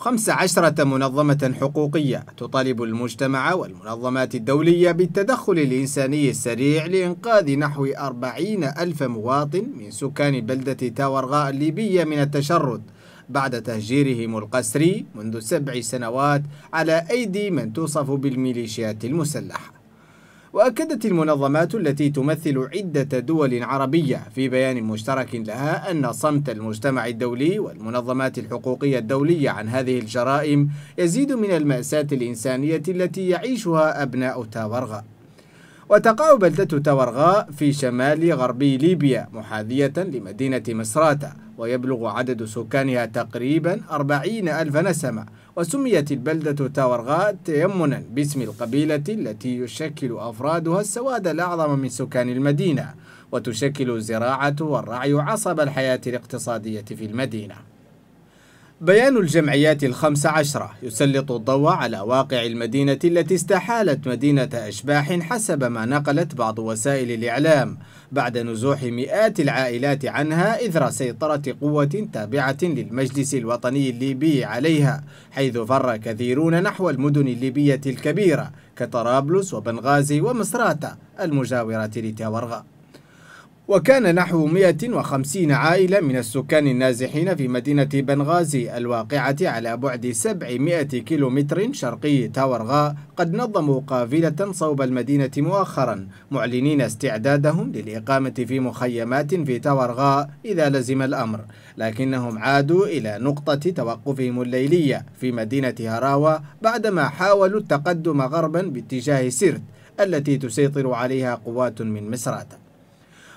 خمس عشرة منظمة حقوقية تطالب المجتمع والمنظمات الدولية بالتدخل الإنساني السريع لإنقاذ نحو أربعين ألف مواطن من سكان بلدة تاورغاء الليبية من التشرد بعد تهجيرهم القسري منذ سبع سنوات على أيدي من توصف بالميليشيات المسلحة وأكدت المنظمات التي تمثل عدة دول عربية في بيان مشترك لها أن صمت المجتمع الدولي والمنظمات الحقوقية الدولية عن هذه الجرائم يزيد من المأساة الإنسانية التي يعيشها أبناء تاورغا وتقع بلدة تورغاء في شمال غربي ليبيا محاذية لمدينة مصراتة ويبلغ عدد سكانها تقريبا 40 ألف نسمة وسميت البلدة تورغاء تيمنا باسم القبيلة التي يشكل أفرادها السواد الأعظم من سكان المدينة وتشكل الزراعة والرعي عصب الحياة الاقتصادية في المدينة بيان الجمعيات الخمس عشرة يسلط الضوء على واقع المدينة التي استحالت مدينة أشباح حسب ما نقلت بعض وسائل الإعلام بعد نزوح مئات العائلات عنها إثر سيطرة قوة تابعة للمجلس الوطني الليبي عليها حيث فر كثيرون نحو المدن الليبية الكبيرة كطرابلس وبنغازي ومصراتة المجاورة لتاورغا وكان نحو 150 عائلة من السكان النازحين في مدينة بنغازي الواقعة على بعد 700 كيلومتر شرقي تاورغا قد نظموا قافلة صوب المدينة مؤخرا معلنين استعدادهم للإقامة في مخيمات في تاورغا إذا لزم الأمر لكنهم عادوا إلى نقطة توقفهم الليلية في مدينة هراوة بعدما حاولوا التقدم غربا باتجاه سرت التي تسيطر عليها قوات من مصرات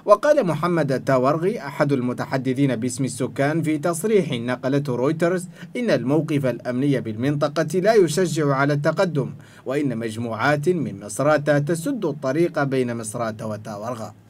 وقال محمد التاورغي أحد المتحدثين باسم السكان في تصريح نقلته رويترز إن الموقف الأمني بالمنطقة لا يشجع على التقدم وإن مجموعات من مصراتة تسد الطريق بين مصراتة وتاورغا